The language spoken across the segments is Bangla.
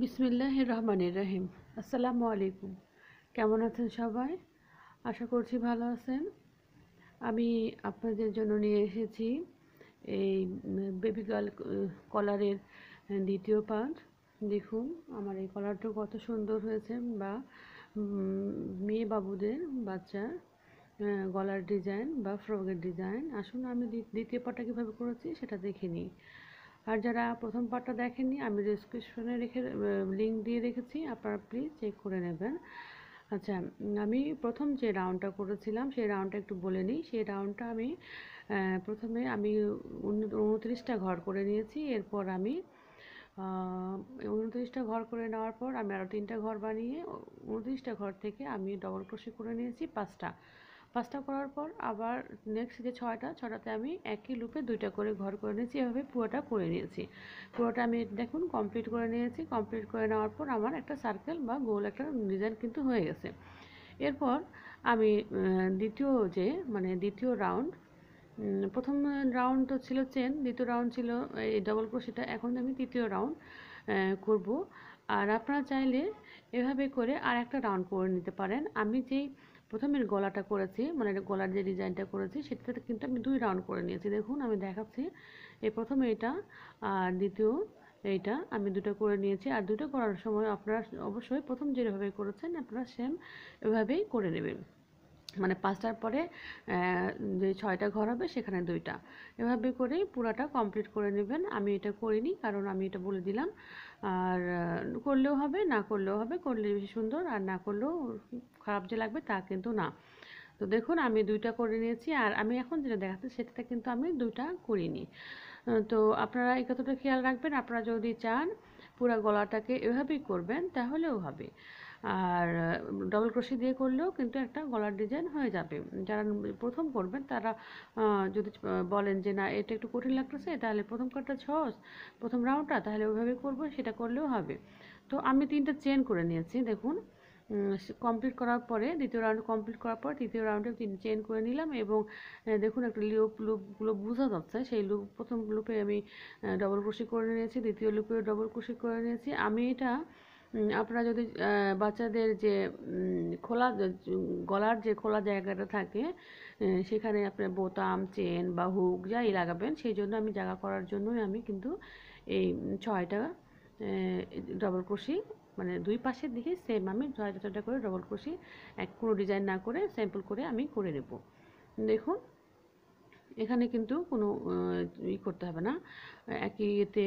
বিসমিল্লাহ রহমানির রহিম আসসালামু আলাইকুম কেমন আছেন সবাই আশা করছি ভালো আছেন আমি আপনাদের জন্য নিয়ে এসেছি এই বেবি গার্ল কলারের দ্বিতীয় পার্ট দেখুন আমার এই কলারটা কত সুন্দর হয়েছে বা মেয়ে বাবুদের বাচ্চার গলার ডিজাইন বা ফ্রকের ডিজাইন আসুন আমি দ্বিতীয় পার্টটা কীভাবে করেছি সেটা দেখে নিই আর যারা প্রথম পার্টটা দেখেননি আমি ডিসক্রিপশনে রেখে লিঙ্ক দিয়ে রেখেছি আপনারা প্লিজ চেক করে নেবেন আচ্ছা আমি প্রথম যে রাউন্ডটা করেছিলাম সেই রাউন্ডটা একটু বলে নিই সেই রাউন্ডটা আমি প্রথমে আমি উনত্রিশটা ঘর করে নিয়েছি এরপর আমি উনত্রিশটা ঘর করে নেওয়ার পর আমি আরও তিনটা ঘর বানিয়ে উনত্রিশটা ঘর থেকে আমি ডবল ক্রোশে করে নিয়েছি পাঁচটা পাঁচটা করার পর আবার নেক্সট যে ছয়টা ছটাতে আমি একই লুপে দুইটা করে ঘর করে নিয়েছি এভাবে পুরোটা করে নিয়েছি পুরোটা আমি দেখুন কমপ্লিট করে নিয়েছি কমপ্লিট করে নেওয়ার পর আমার একটা সার্কেল বা গোল একটা ডিজাইন কিন্তু হয়ে গেছে এরপর আমি দ্বিতীয় যে মানে দ্বিতীয় রাউন্ড প্রথম রাউন্ড তো ছিল চেন দ্বিতীয় রাউন্ড ছিল এই ডবল ক্রোশিটা এখন আমি তৃতীয় রাউন্ড করব আর আপনারা চাইলে এভাবে করে আর একটা রাউন্ড করে নিতে পারেন আমি যেই প্রথমে গলাটা করেছি মানে গলার যে ডিজাইনটা করেছি সেটাতে কিন্তু আমি দুই রাউন্ড করে নিয়েছি দেখুন আমি দেখাচ্ছি এই প্রথমে এটা আর দ্বিতীয় এইটা আমি দুটো করে নিয়েছি আর দুটো করার সময় আপনারা অবশ্যই প্রথম যেভাবে করেছেন আপনারা সেম এভাবেই করে নেবেন মানে পাঁচটার পরে যে ছয়টা ঘর হবে সেখানে দুইটা এভাবে করেই পুরাটা কমপ্লিট করে নেবেন আমি এটা করিনি কারণ আমি এটা বলে দিলাম আর করলেও হবে না করলেও হবে করলে বেশি সুন্দর আর না করলেও খারাপ যে লাগবে তা কিন্তু না তো দেখুন আমি দুইটা করে নিয়েছি আর আমি এখন যেটা দেখাচ্ছি সেটাতে কিন্তু আমি দুইটা করিনি তো আপনারা এই কথাটা খেয়াল রাখবেন আপনারা যদি চান পুরো গলাটাকে এভাবেই করবেন তাহলেও হবে আর ডবল ক্রোশি দিয়ে করলেও কিন্তু একটা গলার ডিজাইন হয়ে যাবে যারা প্রথম করবেন তারা যদি বলেন যে না এটা একটু কঠিন লাগতেছে তাহলে প্রথম কাটটা ছস প্রথম রাউন্ডটা তাহলে ওইভাবে করবো সেটা করলেও হবে তো আমি তিনটা চেন করে নিয়েছি দেখুন কমপ্লিট করার পরে দ্বিতীয় রাউন্ড কমপ্লিট করার পর তৃতীয় রাউন্ডে তিন চেন করে নিলাম এবং দেখুন একটা লুপ লুপগুলো বোঝা যাচ্ছে সেই লুপ প্রথম লুপে আমি ডবল ক্রোশি করে নিয়েছি দ্বিতীয় লুপে ডবল ক্রোশি করে নিয়েছি আমি এটা আপনারা যদি বাচ্চাদের যে খোলা গলার যে খোলা জায়গাটা থাকে সেখানে আপনার বোতাম চেন বা হুক যাই লাগাবেন সেই জন্য আমি জায়গা করার জন্যই আমি কিন্তু এই ছয়টা ডবল ক্রোশি মানে দুই পাশের দিকে সেম আমি ছয়টা ছয়টা করে ডবল ক্রোশি এক কোনো ডিজাইন না করে স্যাম্পল করে আমি করে নেব দেখুন এখানে কিন্তু কোনো ই করতে হবে না একই ইয়েতে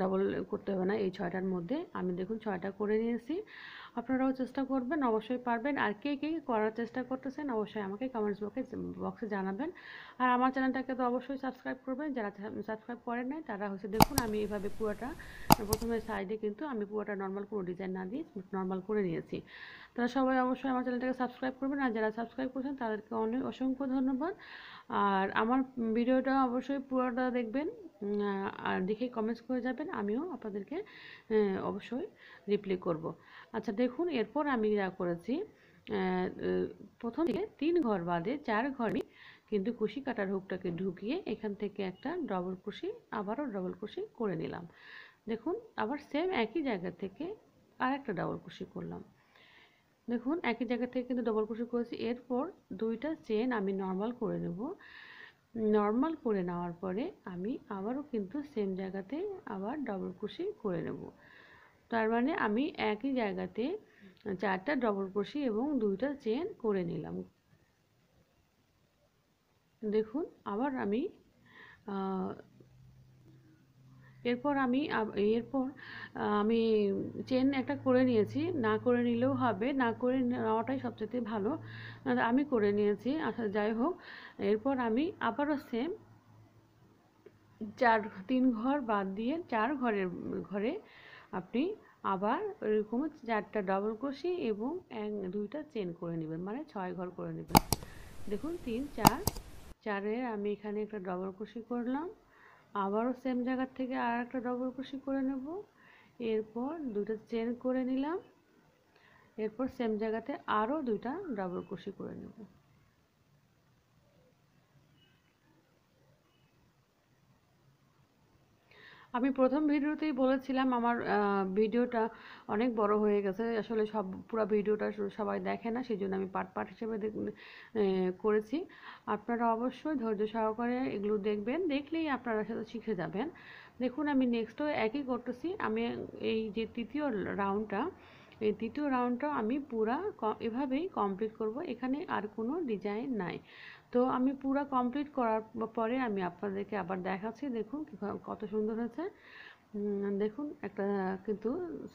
ডাবল করতে হবে না এই ছয়টার মধ্যে আমি দেখুন ছয়টা করে নিয়েছি আপনারাও চেষ্টা করবেন অবশ্যই পারবেন আর কে কে করার চেষ্টা করতেছেন অবশ্যই আমাকে কমেন্টস বক্সে বক্সে জানাবেন আর আমার চ্যানেলটাকে তো অবশ্যই সাবস্ক্রাইব করবেন যারা সাবস্ক্রাইব করেন নাই তারা হচ্ছে দেখুন আমি এভাবে পুরোটা প্রথমে সাইডে কিন্তু আমি পুরোটা নর্মাল কোনো ডিজাইন না দিয়ে নর্মাল করে নিয়েছি তারা সবাই অবশ্যই আমার চ্যানেলটাকে সাবস্ক্রাইব করবেন আর যারা সাবস্ক্রাইব করছেন তাদেরকে অনেক অসংখ্য ধন্যবাদ আর আমার ভিডিওটা অবশ্যই পুরোটা দেখবেন আর দেখে কমেন্টস করে যাবেন আমিও আপনাদেরকে অবশ্যই রিপ্লাই করব। আচ্ছা দেখুন এরপর আমি যা করেছি প্রথম থেকে তিন ঘর বাদে চার ঘর কিন্তু কুশি কাটার হুকটাকে ঢুকিয়ে এখান থেকে একটা ডবল কুশি আবারও ডবল কুশি করে নিলাম দেখুন আবার সেম একই জায়গা থেকে আর একটা ডবল কুশি করলাম দেখুন একই জায়গা থেকে কিন্তু ডবল ক্রোশে করেছি এরপর দুইটা চেন আমি নর্মাল করে নেব নর্মাল করে নেওয়ার পরে আমি আবারও কিন্তু সেম জায়গাতে আবার ডবল ক্রোশে করে নেব তার মানে আমি একই জায়গাতে চারটা ডবল ক্রোশে এবং দুইটা চেন করে নিলাম দেখুন আবার আমি এরপর আমি এরপর আমি চেন একটা করে নিয়েছি না করে নিলেও হবে না করে নেওয়াটাই সবচেয়ে ভালো আমি করে নিয়েছি আসলে আচ্ছা যাই হোক এরপর আমি আবারও সেম চার তিন ঘর বাদ দিয়ে চার ঘরের ঘরে আপনি আবার এরকম চারটা ডবল ক্রোশি এবং এক দুইটা চেন করে নেবেন মানে ছয় ঘর করে নেবেন দেখুন তিন চার চারের আমি এখানে একটা ডবল ক্রোশি করলাম আবারও সেম জায়গার থেকে আর একটা ডবল ক্রোশি করে নেব এরপর দুটা চেন করে নিলাম এরপর সেম জায়গাতে আরও দুইটা ডবল ক্রোশি করে নেব আমি প্রথম ভিডিওতেই বলেছিলাম আমার ভিডিওটা অনেক বড় হয়ে গেছে আসলে সব পুরো ভিডিওটা সবাই দেখে না সেই জন্য আমি পার্ট পার্ট হিসেবে করেছি আপনারা অবশ্যই ধৈর্য সহকারে এগুলো দেখবেন দেখলেই আপনারা সাথে শিখে যাবেন দেখুন আমি নেক্সটও একই করতেছি আমি এই যে তৃতীয় রাউন্ডটা এই দ্বিতীয় রাউন্ডটাও আমি পুরা এভাবেই কমপ্লিট করব এখানে আর কোনো ডিজাইন নাই তো আমি পুরা কমপ্লিট করার পরে আমি আপনাদেরকে আবার দেখাচ্ছি দেখুন কত সুন্দর হয়েছে দেখুন একটা কিন্তু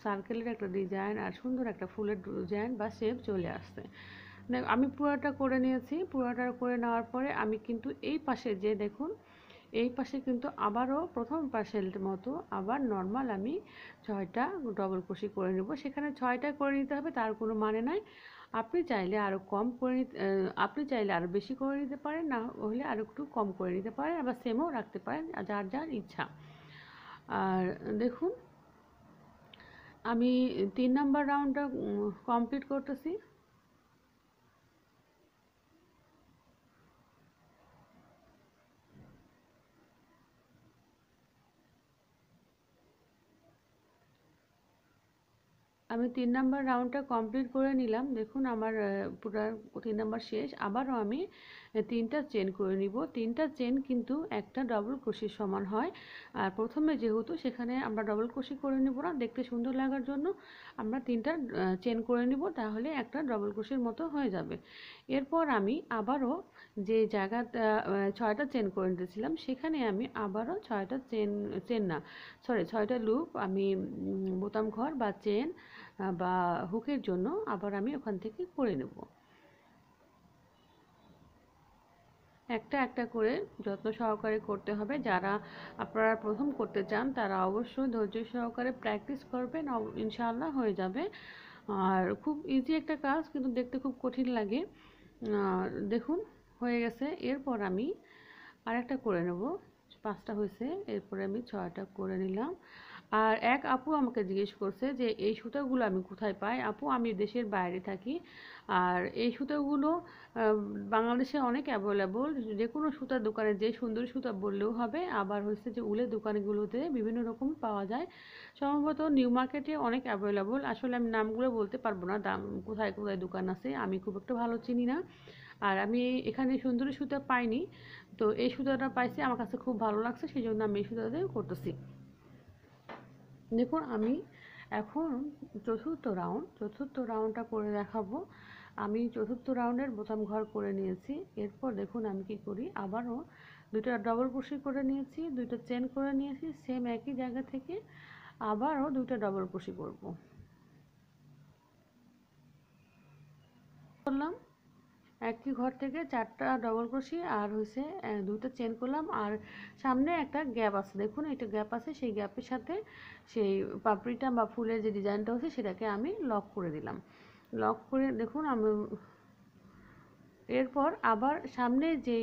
সার্কেলের একটা ডিজাইন আর সুন্দর একটা ফুলের ডিজাইন বা শেপ চলে আসছে আমি পুরাটা করে নিয়েছি পুরাটা করে নেওয়ার পরে আমি কিন্তু এই পাশে যে দেখুন এই পাশে কিন্তু আবারও প্রথম পাশের মতো আবার নর্মাল আমি ছয়টা ডবল ক্রোশি করে নেব সেখানে ছয়টা করে নিতে হবে তার কোনো মানে নাই আপনি চাইলে আরও কম করে আপনি চাইলে আরও বেশি করে নিতে পারেন না হলে আরও একটু কম করে নিতে পারেন আবার সেমও রাখতে পারেন যার যার ইচ্ছা আর দেখুন আমি তিন নাম্বার রাউন্ডটা কমপ্লিট করতেছি আমি তিন নাম্বার রাউন্ডটা কমপ্লিট করে নিলাম দেখুন আমার পুরো তিন নাম্বার শেষ আবারও আমি তিনটা চেন করে নিব তিনটা চেন কিন্তু একটা ডবল ক্রোশির সমান হয় আর প্রথমে যেহেতু সেখানে আমরা ডবল ক্রোশি করে নিব না দেখতে সুন্দর লাগার জন্য আমরা তিনটা চেন করে নিব তাহলে একটা ডবল ক্রোশির মতো হয়ে যাবে এরপর আমি আবারও যে জায়গাটা ছয়টা চেন করে নিতেছিলাম সেখানে আমি আবারও ছয়টা চেন চেন না সরি ছয়টা লুপ আমি বোতাম ঘর বা চেন বা হুকের জন্য আবার আমি ওখান থেকে করে নেব একটা একটা করে যত্ন সহকারে করতে হবে যারা আপনারা প্রথম করতে চান তারা অবশ্যই ধৈর্য সহকারে প্র্যাকটিস করবেন ইনশাআল্লাহ হয়ে যাবে আর খুব ইজি একটা কাজ কিন্তু দেখতে খুব কঠিন লাগে দেখুন হয়ে গেছে এরপর আমি আরেকটা করে নেব পাঁচটা হয়েছে এরপরে আমি ছয়টা করে নিলাম আর এক আপু আমাকে জিজ্ঞেস করছে যে এই সুতাগুলো আমি কোথায় পাই আপু আমি দেশের বাইরে থাকি আর এই সুতোগুলো বাংলাদেশে অনেক অ্যাভেলেবল যে কোনো সুতার দোকানে যে সুন্দর সুতা বললেও হবে আবার হচ্ছে যে উলের দোকানগুলোতে বিভিন্ন রকম পাওয়া যায় সম্ভবত নিউ মার্কেটে অনেক অ্যাভেলেবল আসলে আমি নামগুলো বলতে পারবো না দাম কোথায় কোথায় দোকান আছে আমি খুব একটা ভালো চিনি না আর আমি এখানে সুন্দরী সুতা পাইনি তো এই সুতাটা পাইছি আমার কাছে খুব ভালো লাগছে সেই জন্য আমি এই সুতাতে করতেছি দেখুন আমি এখন চতুর্থ রাউন্ড চতুর্থ রাউন্ডটা করে দেখাবো আমি চতুর্থ রাউন্ডের বোতাম ঘর করে নিয়েছি এরপর দেখুন আমি কি করি আবারও দুইটা ডবল কুশি করে নিয়েছি দুইটা চেন করে নিয়েছি সেম একই জায়গা থেকে আবারও দুইটা ডবল কুশি করবো করলাম একটি ঘর থেকে চারটা ডবল ক্রোশি আর হয়েছে দুটো চেন করলাম আর সামনে একটা গ্যাপ আছে দেখুন এটা গ্যাপ আছে সেই গ্যাপের সাথে সেই পাপড়িটা বা ফুলের যে ডিজাইনটা হচ্ছে সেটাকে আমি লক করে দিলাম লক করে দেখুন আমি এরপর আবার সামনে যে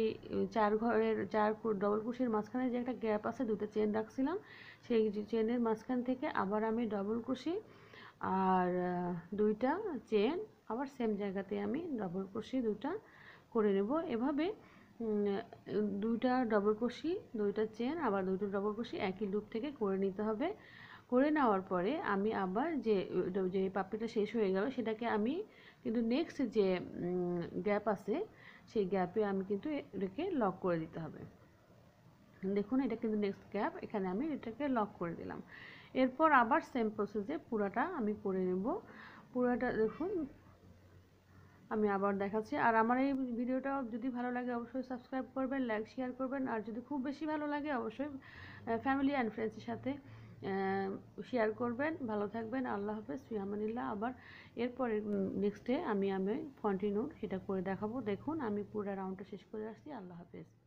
চার ঘরের চার ডবল ক্রোশের মাঝখানে যে একটা গ্যাপ আছে দুটো চেন রাখছিলাম সেই চেনের মাঝখান থেকে আবার আমি ডবল ক্রোশি আর দুইটা চেন আবার সেম জায়গাতে আমি ডবল ক্রোশি দুটা করে নেব এভাবে দুইটা ডবল ক্রোশি দুইটা চেন আবার দুটো ডবল ক্রোশি একই লুপ থেকে করে নিতে হবে করে নেওয়ার পরে আমি আবার যে যে পাপড়িটা শেষ হয়ে গেল সেটাকে আমি কিন্তু নেক্সট যে গ্যাপ আছে সেই গ্যাপে আমি কিন্তু এটাকে লক করে দিতে হবে দেখুন এটা কিন্তু নেক্সট গ্যাপ এখানে আমি এটাকে লক করে দিলাম এরপর আবার সেম প্রসেসে পুরাটা আমি করে নেব পুরাটা দেখুন আমি আবার দেখাচ্ছি আর আমার এই ভিডিওটা যদি ভালো লাগে অবশ্যই সাবস্ক্রাইব করবেন লাইক শেয়ার করবেন আর যদি খুব বেশি ভালো লাগে অবশ্যই ফ্যামিলি অ্যান্ড ফ্রেন্ডসের সাথে শেয়ার করবেন ভালো থাকবেন আল্লাহ হাফেজ সুহামানিল্লাহ আবার এরপরে নেক্সটে আমি আমি কন্টিনিউ সেটা করে দেখাবো দেখুন আমি পুরো রাউন্ডটা শেষ করে আসছি আল্লাহ হাফেজ